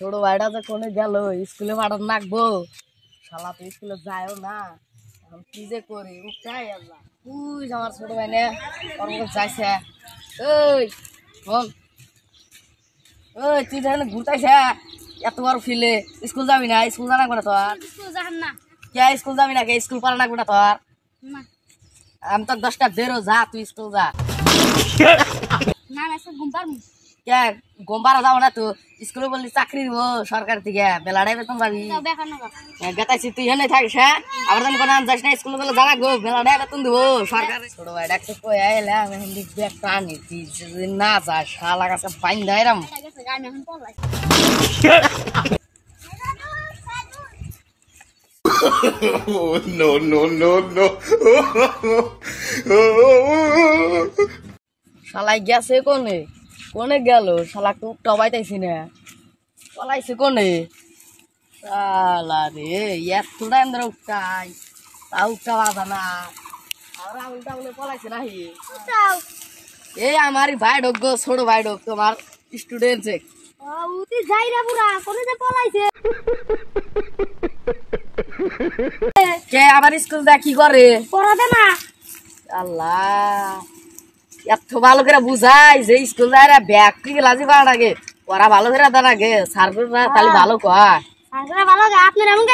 ছোট ভাইটা যে কোনে গেল স্কুলে পাঠান নাকবো শালা তো স্কুলে যায়ও না এখন কি যে করি উঠাই আল্লাহ তুই আমার ছোট ভাই নে যাইছে ওই বল ওই তুই যেন ঘুরতাইছে এত বড় ফিলে স্কুল যাবি না স্কুল জানা করে তোর না কে স্কুল যাবি না কে স্কুল পারা না করে তোর আমি তো দশটা বেরো যা তুই স্কুল যা না না পারমু কে গোমবার যাবো না তো স্কুলে বললি চাকরি দিব সরকার থেকে বেলা বেতন পাবি গেতাইছি হ্যাঁ, তুই হেনে থাকিস হ্যাঁ আবার জানি কোনো যাস না স্কুলে বলে জানা গো বেলাটাই বেতন দিব সরকার ছোট ভাই ডাকতে কই আইলাম এখন দেখবি একটা আনি যদি না যাস শালা কাছে পাইন দাইরাম no no no no no. শালাই গেছে কোনে কোনে গেল শালা তো টবাইতেছি না পলাইছে কোনে শালা রে এত টাইম ধরে উঠাই তা উঠতা বাধা না আমরা উল্টা পলাইছে নাহি এই আমার ভাই ঢোক গো ছোট ভাই ঢোক তোমার স্টুডেন্ট চেক যাই রে বুড়া কোনে পলাইছে কে আবার স্কুল দেখি কি করে পড়াতে না আল্লাহ এত ভালো করে বুঝাই যে স্কুল যারা ব্যাগ কি লাজি পাওয়ার আগে ওরা ভালো করে তার আগে সার্কুলরা তাহলে হ্যাঁ। ভালো কয় ভালো আপনার এমন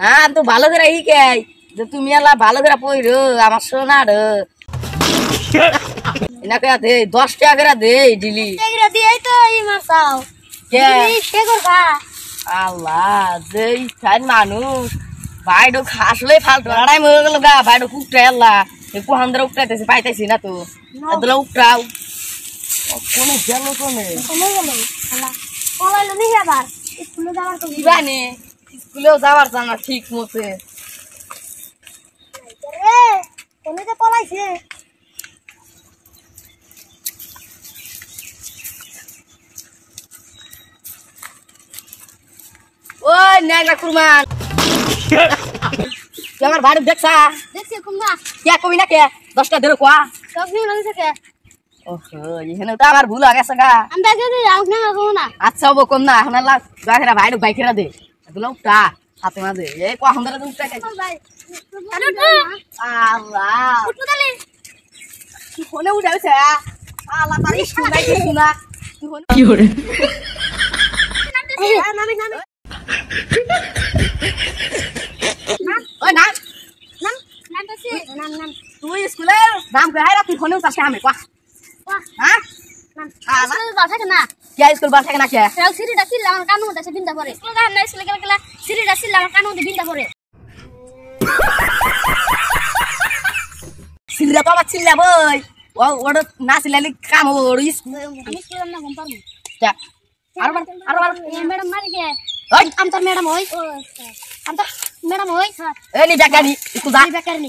না তো করে শিখাই যে তুমি এলা ভালো করে পড়ো আমার শোনা রে দশ টাকা করে ফালতু আল্লাহ কুহান ধরে উঠতেছে পাইতেছি না তো এতলা উঠটাও কোন গেল কোনে কোনে গেল শালা কলাইলো নি আবার স্কুলে যাওয়ার তো দিবানে স্কুলেও যাওয়ার জানা ঠিক মতে রে কোনে যে পলাইছে ওই নেগরা কুরমান আমার বাড়ি দেখছা দেখছি কুমা কে কবি আচ্ছা, হ্যাঁ? না কে দশটা দেরো কোয়া কবি না থাকে আমার ভুল আগে সঙ্গা আচ্ছা বো কম না এখন গাছেরা ভাই বাইকেরা দে দিলাম টা হাতে দে এই কখন ধরে উঠতে আল্লাহ ফোনে উঠাইছে আল্লাহ তারি শুনাই শুনা কি হরে নামে নামে নাম কই আইরা তুই ফোনেও চাস আমি বাহ হ্যাঁ সিঁড়িটা ছিল আমার কানুর মধ্যে বিন্দা পরে সিঁড়িটা ছিল আমার কানুর মধ্যে বিন্দা পরে সিল্লা তো আমার চিল্লা বই ওটা না চিল্লালে কাম হবো ওর স্কুল না ঘুম পারবো আর আর আর ম্যাডাম মারি কে ওই আমতা ম্যাডাম ওই আচ্ছা। আমতা ম্যাডাম ওই এই নি বেকারি স্কুল যা বেকারি